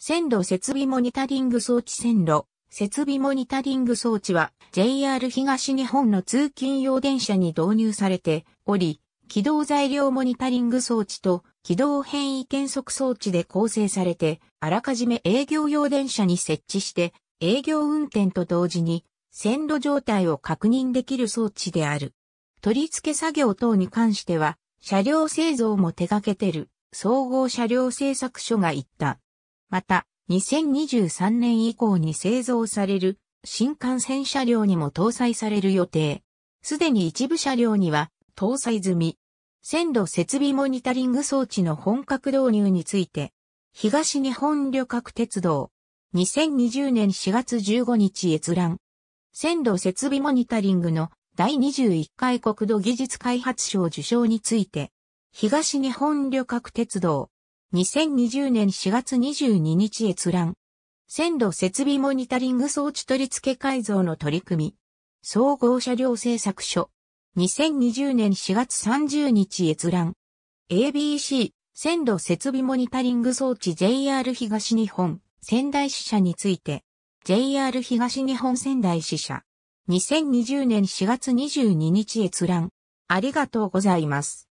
線路設備モニタリング装置線路、設備モニタリング装置は JR 東日本の通勤用電車に導入されており、軌道材料モニタリング装置と軌道変異検測装置で構成されて、あらかじめ営業用電車に設置して営業運転と同時に線路状態を確認できる装置である。取り付け作業等に関しては車両製造も手掛けてる総合車両製作所が言った。また、2023年以降に製造される新幹線車両にも搭載される予定。すでに一部車両には搭載済み。線路設備モニタリング装置の本格導入について、東日本旅客鉄道、2020年4月15日閲覧。線路設備モニタリングの第21回国土技術開発賞受賞について、東日本旅客鉄道、2020年4月22日閲覧。線路設備モニタリング装置取り付け改造の取り組み。総合車両製作所。2020年4月30日閲覧。ABC、線路設備モニタリング装置 JR 東日本、仙台支社について。JR 東日本仙台支社。2020年4月22日閲覧。ありがとうございます。